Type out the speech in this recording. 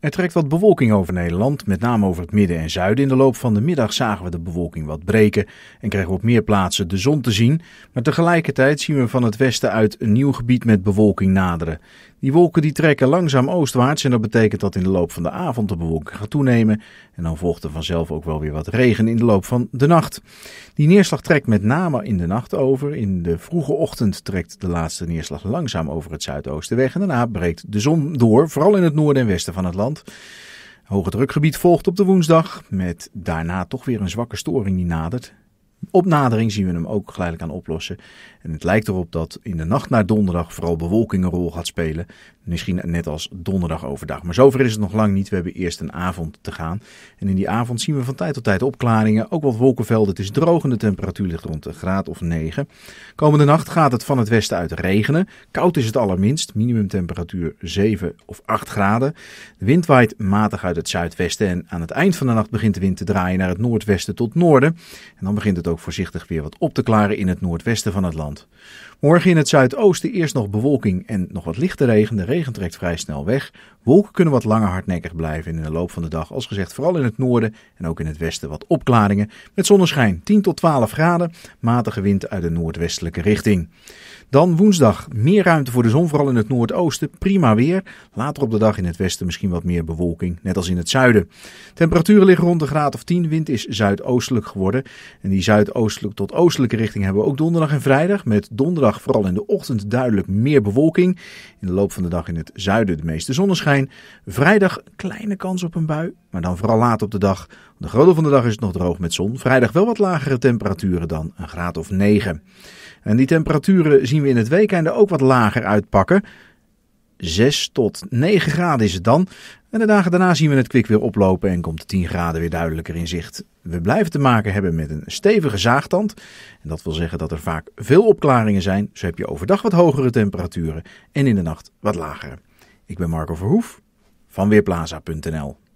Er trekt wat bewolking over Nederland, met name over het midden en zuiden. In de loop van de middag zagen we de bewolking wat breken en kregen we op meer plaatsen de zon te zien. Maar tegelijkertijd zien we van het westen uit een nieuw gebied met bewolking naderen. Die wolken die trekken langzaam oostwaarts en dat betekent dat in de loop van de avond de bewolking gaat toenemen. En dan volgt er vanzelf ook wel weer wat regen in de loop van de nacht. Die neerslag trekt met name in de nacht over. In de vroege ochtend trekt de laatste neerslag langzaam over het zuidoosten weg en daarna breekt de zon door, vooral in het noorden en westen van het land. Hoge drukgebied volgt op de woensdag, met daarna toch weer een zwakke storing die nadert. Op nadering zien we hem ook geleidelijk aan oplossen. En het lijkt erop dat in de nacht naar donderdag vooral bewolking een rol gaat spelen. Misschien net als donderdag overdag. Maar zover is het nog lang niet. We hebben eerst een avond te gaan. En in die avond zien we van tijd tot tijd opklaringen. Ook wat wolkenvelden. Het is droog en de temperatuur ligt rond een graad of 9. Komende nacht gaat het van het westen uit regenen. Koud is het allerminst. Minimumtemperatuur 7 of 8 graden. De wind waait matig uit het zuidwesten. En aan het eind van de nacht begint de wind te draaien naar het noordwesten tot noorden. En dan begint het ook voorzichtig weer wat op te klaren in het noordwesten van het land. Morgen in het zuidoosten eerst nog bewolking en nog wat lichte regen. De regen trekt vrij snel weg. Wolken kunnen wat langer hardnekkig blijven in de loop van de dag. Als gezegd, vooral in het noorden en ook in het westen wat opklaringen. Met zonneschijn 10 tot 12 graden. Matige wind uit de noordwestelijke richting. Dan woensdag meer ruimte voor de zon, vooral in het noordoosten. Prima weer. Later op de dag in het westen misschien wat meer bewolking, net als in het zuiden. Temperaturen liggen rond de graad of 10. Wind is zuidoostelijk geworden. En die zuid oostelijk tot oostelijke richting hebben we ook donderdag en vrijdag. Met donderdag vooral in de ochtend duidelijk meer bewolking. In de loop van de dag in het zuiden de meeste zonneschijn. Vrijdag kleine kans op een bui, maar dan vooral laat op de dag. De grote van de dag is het nog droog met zon. Vrijdag wel wat lagere temperaturen dan een graad of 9. En die temperaturen zien we in het weekende ook wat lager uitpakken. 6 tot 9 graden is het dan. En de dagen daarna zien we het kwik weer oplopen en komt de 10 graden weer duidelijker in zicht. We blijven te maken hebben met een stevige zaagtand. En dat wil zeggen dat er vaak veel opklaringen zijn. Zo heb je overdag wat hogere temperaturen en in de nacht wat lagere. Ik ben Marco Verhoef van Weerplaza.nl.